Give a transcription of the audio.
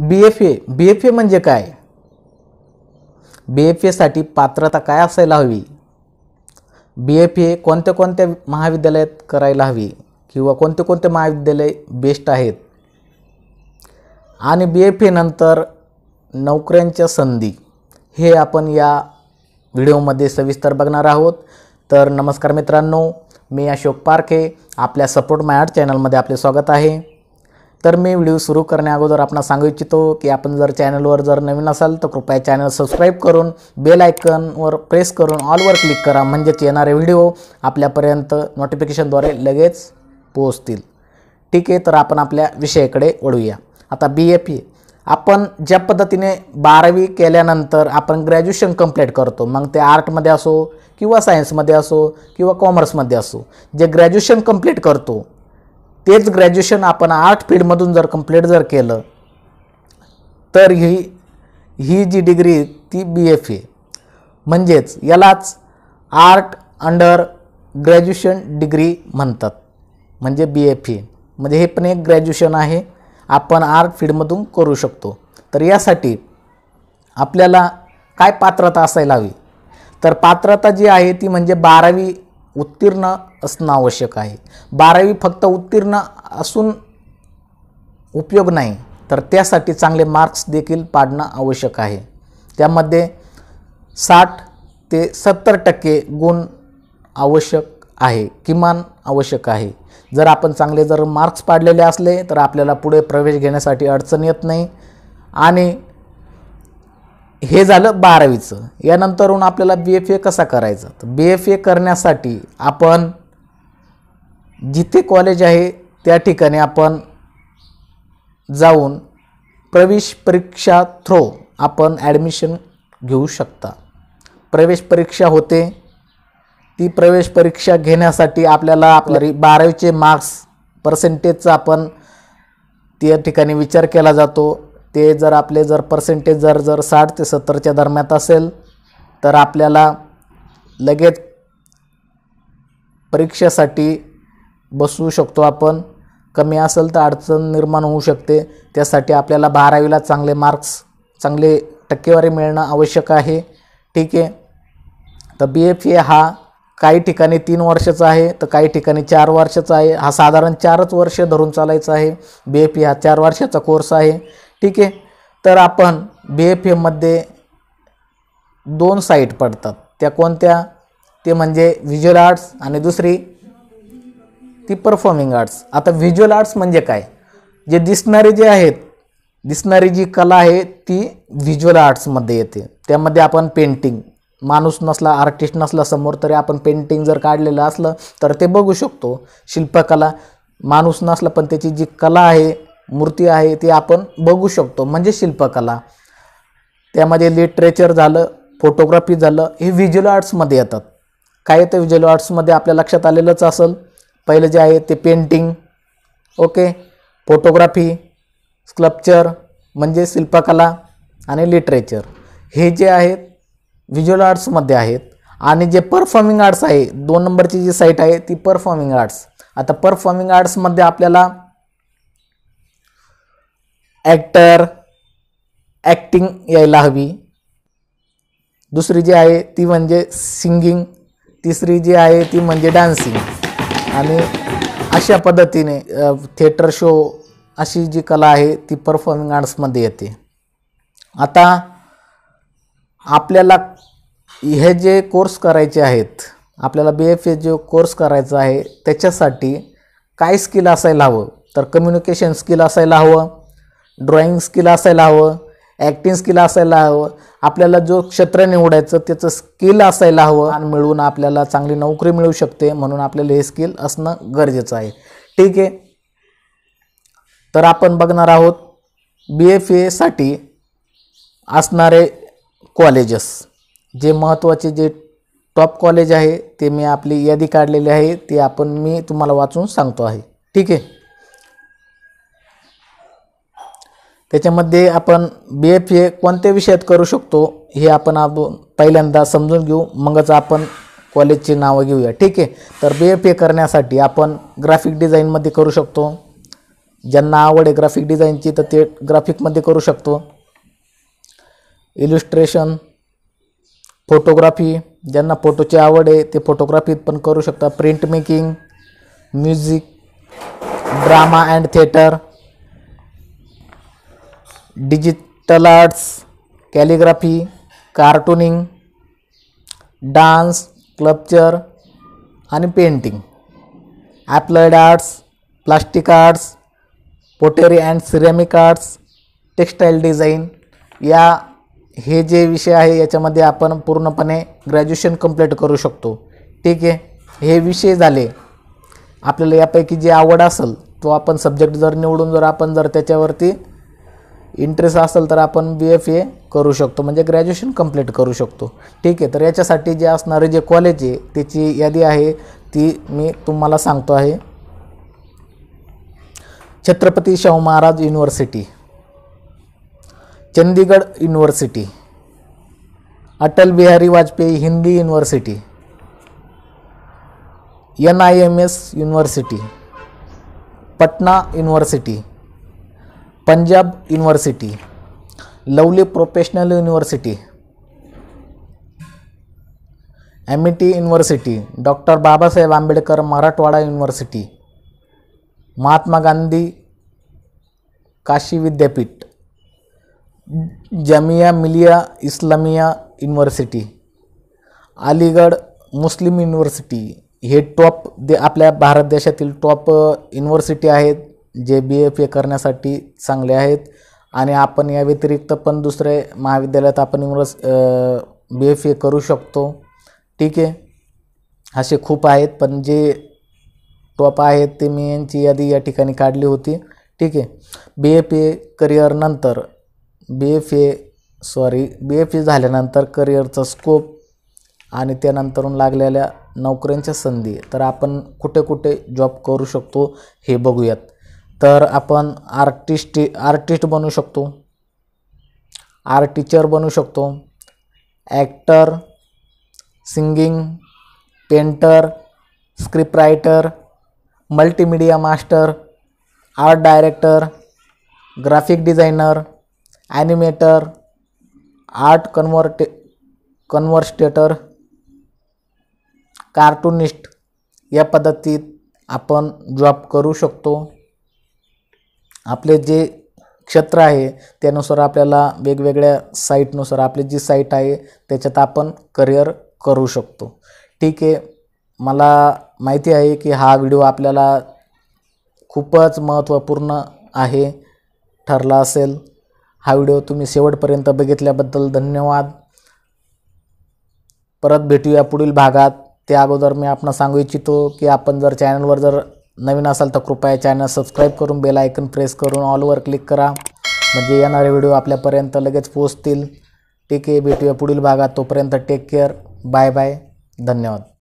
B F A B F ए म्हणजे काय बी F एसाठी पात्रता काय असायला हवी बी एफ ए कोणत्या कोणत्या महाविद्यालयात करायला हवी किंवा कोणते कोणते महाविद्यालय बेस्ट आहेत आणि बी एफ ए नंतर नोकऱ्यांच्या संधी हे आपण या व्हिडिओमध्ये सविस्तर बघणार आहोत तर नमस्कार मित्रांनो मी अशोक पारखे आपल्या सपोर्ट माय आर्ट चॅनलमध्ये आपले स्वागत आहे तर मी व्हिडिओ सुरू करण्याअगोदर आपण सांगू इच्छितो की आपण जर चॅनलवर जर नवीन असाल तर कृपया चॅनल सबस्क्राईब करून बेल आयकनवर प्रेस करून ऑलवर क्लिक करा म्हणजेच येणारे व्हिडिओ आपल्यापर्यंत नोटिफिकेशनद्वारे लगेच पोहोचतील ठीक आहे तर आपण आपल्या विषयाकडे वळूया आता बी ए पी आपण ज्या पद्धतीने बारावी केल्यानंतर आपण ग्रॅज्युएशन कम्प्लीट करतो मग ते आर्टमध्ये असो किंवा सायन्समध्ये असो किंवा कॉमर्समध्ये असो जे ग्रॅज्युएशन कम्प्लीट करतो तेच ग्रॅज्युएशन आपण आर्ट फील्डमधून जर कंप्लीट जर केलं तर ही ही जी डिग्री ती बी एफ ए म्हणजेच यालाच आर्ट अंडर ग्रॅज्युएशन डिग्री म्हणतात म्हणजे बी एफ ए म्हणजे हे पण एक ग्रॅज्युएशन आहे आपण आर्ट फील्डमधून करू शकतो तर यासाठी आपल्याला काय पात्रता असायला हवी तर पात्रता जी आहे ती म्हणजे बारावी उत्तीर्ण असणं आवश्यक आहे बारावी फक्त उत्तीर्ण असून उपयोग नाही तर त्यासाठी चांगले मार्क्स देखील पाडणं आवश्यक आहे त्यामध्ये साठ ते सत्तर टक्के गुण आवश्यक आहे किमान आवश्यक आहे जर आपण चांगले जर मार्क्स पाडलेले असले तर आपल्याला पुढे प्रवेश घेण्यासाठी अडचण येत नाही आणि हे झालं बारावीचं यानंतरून आपल्याला बी एफ ए कसा करायचा तर बी एफ ए करण्यासाठी आपण जिथे कॉलेज आहे त्या ठिकाणी आपण जाऊन प्रवेश परीक्षा थ्रो आपण ॲडमिशन घेऊ शकता प्रवेश परीक्षा होते ती प्रवेश परीक्षा घेण्यासाठी आपल्याला आपल्या बारावीचे मार्क्स पर्सेंटेजचा आपण त्या ठिकाणी विचार केला जातो ते जर आपले जर पर्सेंटेज जर जर साठ ते सत्तरच्या दरम्यान असेल तर आपल्याला लगेच परीक्षेसाठी बसू शकतो आपण कमी असेल तर अडचण निर्माण होऊ शकते त्यासाठी आपल्याला बारावीला चांगले मार्क्स चांगले टक्केवारी मिळणं आवश्यक आहे ठीक आहे तर बी एफ ए हा काही ठिकाणी तीन वर्षाचा आहे तर काही ठिकाणी चार वर्षाचा आहे हा साधारण चारच वर्ष धरून चालायचा आहे बी एफ ए हा चार वर्षाचा कोर्स आहे ठीक आहे तर आपण बी एफ एमध्ये e दोन साईट पडतात त्या कोणत्या ते म्हणजे व्हिज्युअल आर्ट्स आणि दुसरी ती परफॉर्मिंग आर्ट्स आता व्हिज्युअल आर्ट्स म्हणजे काय जे दिसणारे जे आहेत दिसणारी जी कला आहे ती व्हिज्युअल आर्ट्समध्ये येते त्यामध्ये आपण पेंटिंग माणूस नसला आर्टिस्ट नसला समोर तरी आपण पेंटिंग जर काढलेलं असलं तर ते बघू शकतो शिल्पकला माणूस नसला पण त्याची जी कला आहे मूर्ती आहे ती आपण बघू शकतो म्हणजे शिल्पकला त्यामध्ये लिटरेचर झालं फोटोग्राफी झालं हे व्हिज्युअल आर्ट्समध्ये येतात काय येतं व्हिज्युअल आर्ट्समध्ये आपल्या लक्षात आलेलंच असेल पहिलं जे आहे ते पेंटिंग ओके फोटोग्राफी स्कल्पचर म्हणजे शिल्पकला आणि लिटरेचर हे जे आहेत व्हिज्युअल आर्ट्समध्ये आहेत आणि जे परफॉर्मिंग आर्ट्स आहे दोन नंबरची जी साईट आहे ती परफॉर्मिंग आर्ट्स आता परफॉर्मिंग आर्ट्समध्ये आपल्याला ॲक्टर ॲक्टिंग यायला हवी दुसरी जी आहे ती म्हणजे सिंगिंग तिसरी जी आहे ती म्हणजे डान्सिंग आणि अशा पद्धतीने थिएटर शो अशी जी कला आहे ती परफॉर्मिंग आर्ट्समध्ये येते आता आपल्याला हे जे कोर्स करायचे आहेत आपल्याला बी एफ ए जो कोर्स करायचा आहे त्याच्यासाठी काय स्किल असायला हवं तर कम्युनिकेशन स्किल असायला हवं ड्रॉइंग स्किल असायला हवं ॲक्टिंग स्किल असायला हवं आपल्याला जो क्षेत्र निवडायचं त्याचं स्किल असायला हवं आणि मिळून आपल्याला चांगली नोकरी मिळू शकते म्हणून आपल्याला हे स्किल असणं गरजेचं आहे ठीक आहे तर आपण बघणार आहोत बी एफ एसाठी असणारे कॉलेजेस जे महत्त्वाचे जे टॉप कॉलेज आहे ते मी आपली यादी काढलेली आहे ते आपण मी तुम्हाला वाचून सांगतो आहे ठीक आहे त्याच्यामध्ये आपण बी एफ ए कोणत्या विषयात करू शकतो हे आपण आप पहिल्यांदा समजून घेऊ मगच आपण कॉलेजची नावं घेऊया ठीक आहे तर बी एफ ए करण्यासाठी आपण ग्राफिक डिझाईनमध्ये करू शकतो ज्यांना आवड आहे ग्राफिक डिझाईनची तर ते ग्राफिकमध्ये करू शकतो इल्युस्ट्रेशन फोटोग्राफी ज्यांना फोटोची आवड आहे ते फोटोग्राफीत पण करू शकता print making music drama and theatre digital arts calligraphy cartooning dance sculpture आणि painting applied arts plastic arts pottery and ceramic arts textile design या हे जे विषय आहे याच्यामध्ये आपण पूर्णपणे ग्रॅज्युएशन कंप्लीट करू शकतो ठीक आहे हे विषय झाले आपल्याला यापैकी जी आवड असेल तो आपण सब्जेक्ट जर निवडून जर आपण जर त्याच्यावरती इंटरेस्ट असेल तर आपण बी एफ ए करू शकतो म्हणजे ग्रॅज्युएशन कंप्लीट करू शकतो ठीक आहे तर याच्यासाठी जे असणारे जे कॉलेज आहे त्याची यादी आहे ती मी तुम्हाला सांगतो आहे Chhatrapati Shahu Maharaj university Chandigarh university Atal Bihari Vajpayee Hindi university N I M S university Patna university Punjab university Lovely professional university T university doctor Babasaheb Ambedkar Marathwada university Mahatma Gandhi Kashi Vidyapith Jamia Millia Islamia university Aligarh Muslim university हे टॉप दे आपल्या भारत देशातील टॉप युनिव्हर्सिटी आहेत जे बी एफ ए करण्यासाठी चांगले आहेत आणि आपण या व्यतिरिक्त पण दुसरे महाविद्यालयात आपण इंग्रज बी एफ ए करू शकतो ठीक आहे असे खूप आहेत पण जे टॉप आहेत ते मी यांची यादी या ठिकाणी काढली होती ठीक आहे बी एफ ए करिअरनंतर B F A sorry B F A झाल्यानंतर करिअरचा स्कोप आणि त्यानंतरून लागलेल्या नोकऱ्यांच्या संधी तर आपण कुठे कुठे जॉब करू शकतो हे बघूयात तर आपण आर्टिस्ट आर्टिस्ट बनू शकतो आर्ट टीचर बनू शकतो actor singing painter script writer multimedia master art director graphic designer animator art कन्व्हर्टे कन्व्हर्स्टेटर कार्टूनिस्ट या पद्धतीत आपण जॉब करू शकतो आपले जे क्षेत्र आहे त्यानुसार आपल्याला वेगवेगळ्या साईटनुसार आपली जी साईट आहे त्याच्यात आपण करिअर करू शकतो ठीक आहे मला माहिती आहे की हा व्हिडिओ आपल्याला खूपच महत्त्वपूर्ण आहे ठरला असेल हा व्हिडिओ तुम्ही शेवटपर्यंत बघितल्याबद्दल धन्यवाद परत भेटूया पुढील भागात त्या अगोदर मी आपण सांगू इच्छितो की आपण जर चॅनलवर जर नवीन असाल तर कृपया चॅनल सबस्क्राईब करून बेल आयकन प्रेस करून ऑलवर क्लिक करा म्हणजे येणारे व्हिडिओ आपल्यापर्यंत लगेच पोचतील ठीक आहे भेटूया पुढील भागात तोपर्यंत टेक केअर बाय बाय धन्यवाद